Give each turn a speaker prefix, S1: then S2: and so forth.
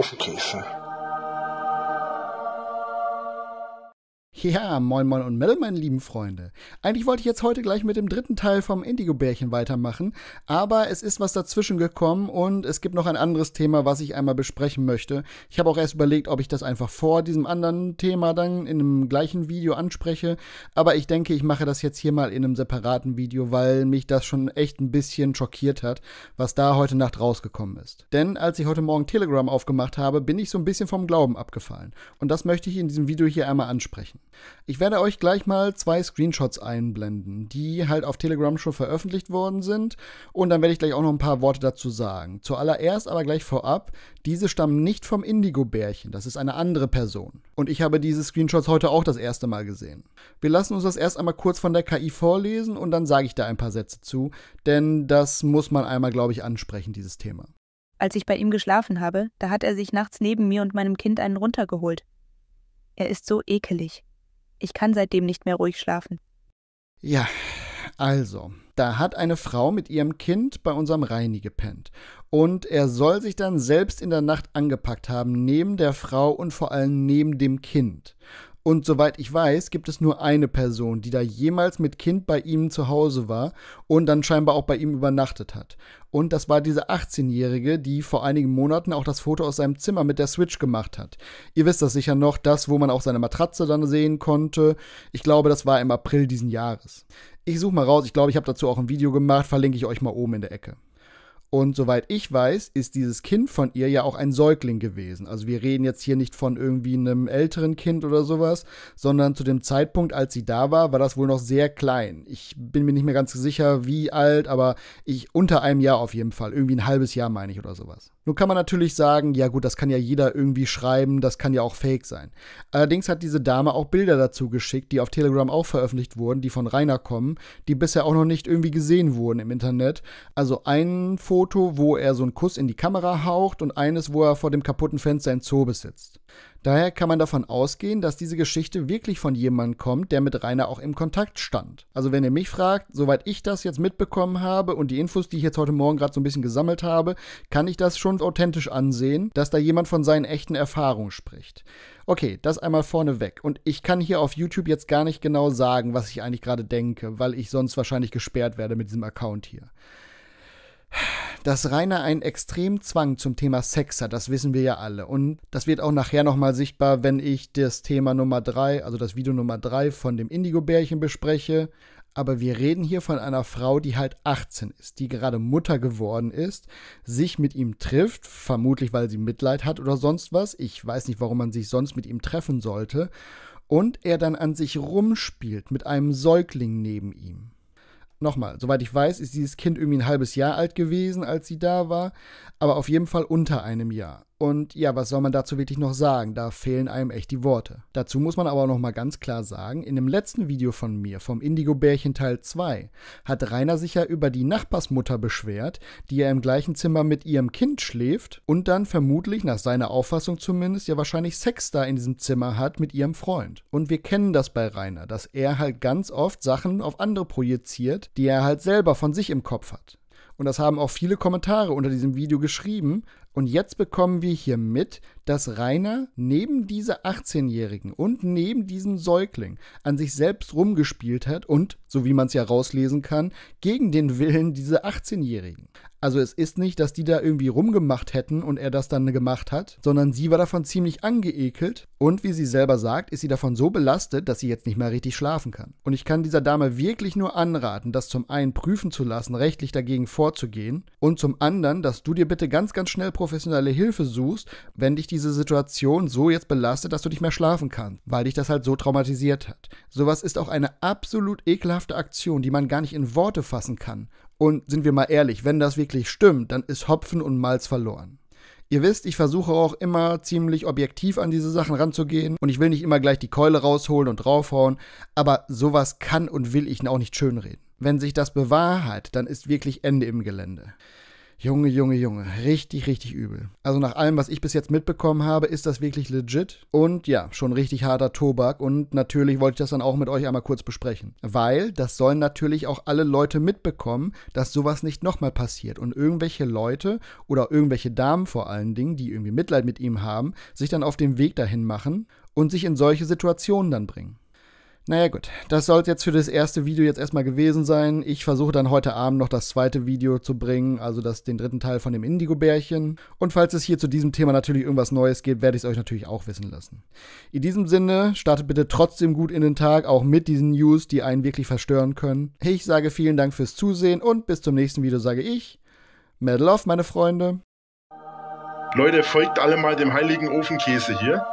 S1: Ofenkäse. Ja, moin moin und Mel, meine lieben Freunde. Eigentlich wollte ich jetzt heute gleich mit dem dritten Teil vom Indigo-Bärchen weitermachen, aber es ist was dazwischen gekommen und es gibt noch ein anderes Thema, was ich einmal besprechen möchte. Ich habe auch erst überlegt, ob ich das einfach vor diesem anderen Thema dann in einem gleichen Video anspreche, aber ich denke, ich mache das jetzt hier mal in einem separaten Video, weil mich das schon echt ein bisschen schockiert hat, was da heute Nacht rausgekommen ist. Denn als ich heute Morgen Telegram aufgemacht habe, bin ich so ein bisschen vom Glauben abgefallen und das möchte ich in diesem Video hier einmal ansprechen. Ich werde euch gleich mal zwei Screenshots einblenden, die halt auf Telegram schon veröffentlicht worden sind. Und dann werde ich gleich auch noch ein paar Worte dazu sagen. Zuallererst aber gleich vorab, diese stammen nicht vom Indigo-Bärchen, das ist eine andere Person. Und ich habe diese Screenshots heute auch das erste Mal gesehen. Wir lassen uns das erst einmal kurz von der KI vorlesen und dann sage ich da ein paar Sätze zu, denn das muss man einmal, glaube ich, ansprechen, dieses Thema. Als ich bei ihm geschlafen habe, da hat er sich nachts neben mir und meinem Kind einen runtergeholt. Er ist so ekelig. Ich kann seitdem nicht mehr ruhig schlafen. Ja, also, da hat eine Frau mit ihrem Kind bei unserem Reini gepennt. Und er soll sich dann selbst in der Nacht angepackt haben, neben der Frau und vor allem neben dem Kind. Und soweit ich weiß, gibt es nur eine Person, die da jemals mit Kind bei ihm zu Hause war und dann scheinbar auch bei ihm übernachtet hat. Und das war diese 18-Jährige, die vor einigen Monaten auch das Foto aus seinem Zimmer mit der Switch gemacht hat. Ihr wisst das sicher noch, das, wo man auch seine Matratze dann sehen konnte. Ich glaube, das war im April diesen Jahres. Ich suche mal raus, ich glaube, ich habe dazu auch ein Video gemacht, verlinke ich euch mal oben in der Ecke. Und soweit ich weiß, ist dieses Kind von ihr ja auch ein Säugling gewesen. Also wir reden jetzt hier nicht von irgendwie einem älteren Kind oder sowas, sondern zu dem Zeitpunkt, als sie da war, war das wohl noch sehr klein. Ich bin mir nicht mehr ganz sicher, wie alt, aber ich unter einem Jahr auf jeden Fall. Irgendwie ein halbes Jahr meine ich oder sowas. Nun kann man natürlich sagen, ja gut, das kann ja jeder irgendwie schreiben, das kann ja auch fake sein. Allerdings hat diese Dame auch Bilder dazu geschickt, die auf Telegram auch veröffentlicht wurden, die von Rainer kommen, die bisher auch noch nicht irgendwie gesehen wurden im Internet. Also ein Foto Foto, wo er so einen Kuss in die Kamera haucht und eines, wo er vor dem kaputten Fenster in Zoo besitzt. Daher kann man davon ausgehen, dass diese Geschichte wirklich von jemandem kommt, der mit Rainer auch im Kontakt stand. Also wenn ihr mich fragt, soweit ich das jetzt mitbekommen habe und die Infos, die ich jetzt heute Morgen gerade so ein bisschen gesammelt habe, kann ich das schon authentisch ansehen, dass da jemand von seinen echten Erfahrungen spricht. Okay, das einmal vorneweg. Und ich kann hier auf YouTube jetzt gar nicht genau sagen, was ich eigentlich gerade denke, weil ich sonst wahrscheinlich gesperrt werde mit diesem Account hier. Dass Rainer einen extremen Zwang zum Thema Sex hat, das wissen wir ja alle. Und das wird auch nachher nochmal sichtbar, wenn ich das Thema Nummer 3, also das Video Nummer 3 von dem Indigo-Bärchen bespreche. Aber wir reden hier von einer Frau, die halt 18 ist, die gerade Mutter geworden ist, sich mit ihm trifft, vermutlich weil sie Mitleid hat oder sonst was. Ich weiß nicht, warum man sich sonst mit ihm treffen sollte. Und er dann an sich rumspielt mit einem Säugling neben ihm nochmal, soweit ich weiß, ist dieses Kind irgendwie ein halbes Jahr alt gewesen, als sie da war, aber auf jeden Fall unter einem Jahr. Und ja, was soll man dazu wirklich noch sagen? Da fehlen einem echt die Worte. Dazu muss man aber noch mal ganz klar sagen, in dem letzten Video von mir, vom Indigo-Bärchen Teil 2, hat Rainer sich ja über die Nachbarsmutter beschwert, die ja im gleichen Zimmer mit ihrem Kind schläft und dann vermutlich, nach seiner Auffassung zumindest, ja wahrscheinlich Sex da in diesem Zimmer hat mit ihrem Freund. Und wir kennen das bei Rainer, dass er halt ganz oft Sachen auf andere projiziert, die er halt selber von sich im Kopf hat. Und das haben auch viele Kommentare unter diesem Video geschrieben, und jetzt bekommen wir hier mit, dass Rainer neben dieser 18-Jährigen und neben diesem Säugling an sich selbst rumgespielt hat und, so wie man es ja rauslesen kann, gegen den Willen dieser 18-Jährigen. Also es ist nicht, dass die da irgendwie rumgemacht hätten und er das dann gemacht hat, sondern sie war davon ziemlich angeekelt und wie sie selber sagt, ist sie davon so belastet, dass sie jetzt nicht mehr richtig schlafen kann. Und ich kann dieser Dame wirklich nur anraten, das zum einen prüfen zu lassen, rechtlich dagegen vorzugehen und zum anderen, dass du dir bitte ganz, ganz schnell professionelle Hilfe suchst, wenn dich diese Situation so jetzt belastet, dass du nicht mehr schlafen kannst, weil dich das halt so traumatisiert hat. Sowas ist auch eine absolut ekelhafte Aktion, die man gar nicht in Worte fassen kann. Und sind wir mal ehrlich, wenn das wirklich stimmt, dann ist Hopfen und Malz verloren. Ihr wisst, ich versuche auch immer ziemlich objektiv an diese Sachen ranzugehen und ich will nicht immer gleich die Keule rausholen und draufhauen, aber sowas kann und will ich auch nicht schönreden. Wenn sich das bewahrheit, dann ist wirklich Ende im Gelände. Junge, Junge, Junge. Richtig, richtig übel. Also nach allem, was ich bis jetzt mitbekommen habe, ist das wirklich legit. Und ja, schon richtig harter Tobak. Und natürlich wollte ich das dann auch mit euch einmal kurz besprechen. Weil das sollen natürlich auch alle Leute mitbekommen, dass sowas nicht nochmal passiert. Und irgendwelche Leute oder irgendwelche Damen vor allen Dingen, die irgendwie Mitleid mit ihm haben, sich dann auf den Weg dahin machen und sich in solche Situationen dann bringen. Naja gut, das soll jetzt für das erste Video jetzt erstmal gewesen sein. Ich versuche dann heute Abend noch das zweite Video zu bringen, also das, den dritten Teil von dem Indigo-Bärchen. Und falls es hier zu diesem Thema natürlich irgendwas Neues gibt, werde ich es euch natürlich auch wissen lassen. In diesem Sinne, startet bitte trotzdem gut in den Tag, auch mit diesen News, die einen wirklich verstören können. Ich sage vielen Dank fürs Zusehen und bis zum nächsten Video sage ich, Medal of, meine Freunde. Leute, folgt alle mal dem heiligen Ofenkäse hier.